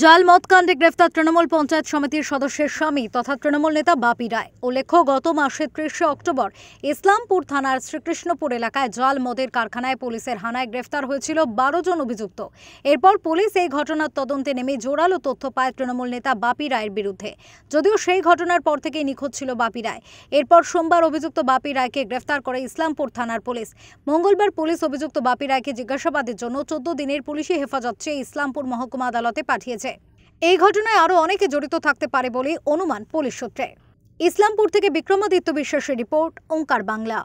জাল মতকাণ্ডে গ্রেফতার তৃণমূল পঞ্চায়েত সমিতির সদস্যের স্বামী তথা তৃণমূল নেতা বাপি রায় উল্লেখ্য গত মাসের ত্রিশে অক্টোবর ইসলামপুর থানার শ্রীকৃষ্ণপুর এলাকায় জাল মদের কারখানায় পুলিশের হানায় গ্রেফতার হয়েছিল বারো জন অভিযুক্ত এরপর পুলিশ এই ঘটনার তদন্তে নেমে জোরালো তথ্য পায় তৃণমূল নেতা বাপি রায়ের বিরুদ্ধে যদিও সেই ঘটনার পর থেকেই নিখোঁজ ছিল বাপি রায় এরপর সোমবার অভিযুক্ত বাপি রায়কে গ্রেফতার করে ইসলামপুর থানার পুলিশ মঙ্গলবার পুলিশ অভিযুক্ত বাপি রায়কে জিজ্ঞাসাবাদের জন্য চোদ্দ দিনের পুলিশি হেফাজত চেয়ে ইসলামপুর মহকুমা আদালতে পাঠিয়েছে হয়েছে এই ঘটনায় আরও অনেকে জড়িত থাকতে পারে বলে অনুমান পুলিশ সূত্রে ইসলামপুর থেকে বিক্রমাদিত্য বিশ্বাসের রিপোর্ট ওঙ্কার বাংলা